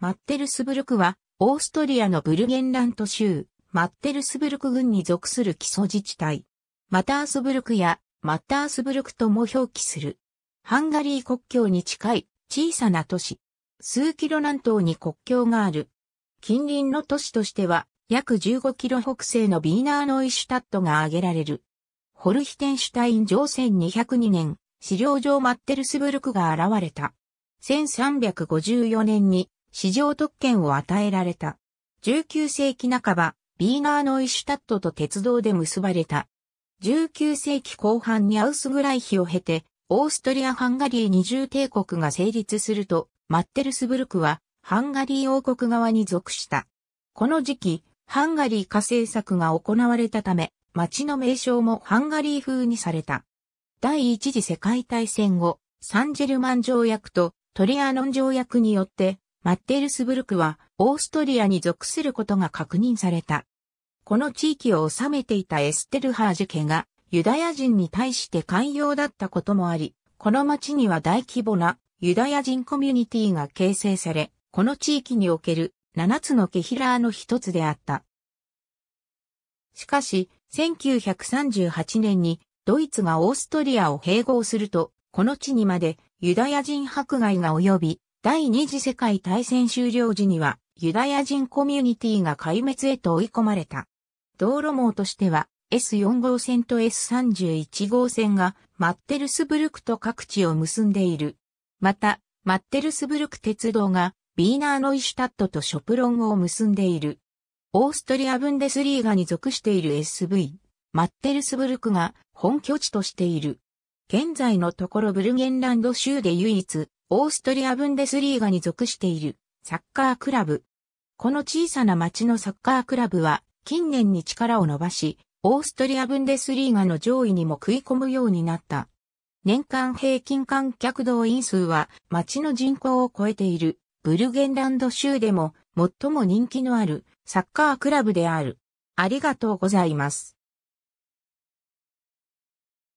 マッテルスブルクは、オーストリアのブルゲンラント州、マッテルスブルク郡に属する基礎自治体。マタースブルクや、マッタースブルクとも表記する。ハンガリー国境に近い小さな都市。数キロ南東に国境がある。近隣の都市としては、約15キロ北西のビーナーノイシュタットが挙げられる。ホルヒテンシュタイン上1202年、資料上マッテルスブルクが現れた。1354年に市場特権を与えられた。19世紀半ば、ビーナーノイシュタットと鉄道で結ばれた。19世紀後半にアウスグライヒを経て、オーストリア・ハンガリー二重帝国が成立すると、マッテルスブルクは、ハンガリー王国側に属した。この時期、ハンガリー化政策が行われたため、町の名称もハンガリー風にされた。第一次世界大戦後、サンジェルマン条約とトリアノン条約によって、マッテルスブルクはオーストリアに属することが確認された。この地域を治めていたエステルハージ家がユダヤ人に対して寛容だったこともあり、この町には大規模なユダヤ人コミュニティが形成され、この地域における7つのケヒラーの一つであった。しかし、1938年にドイツがオーストリアを併合すると、この地にまでユダヤ人迫害が及び、第二次世界大戦終了時には、ユダヤ人コミュニティが壊滅へと追い込まれた。道路網としては、S4 号線と S31 号線がマッテルスブルクと各地を結んでいる。また、マッテルスブルク鉄道がビーナーノイシュタットとショプロンを結んでいる。オーストリアブンデスリーガに属している SV、マッテルスブルクが本拠地としている。現在のところブルゲンランド州で唯一、オーストリア・ブンデスリーガに属しているサッカークラブ。この小さな町のサッカークラブは近年に力を伸ばし、オーストリア・ブンデスリーガの上位にも食い込むようになった。年間平均観客動員数は町の人口を超えているブルゲンランド州でも最も人気のあるサッカークラブである。ありがとうございます。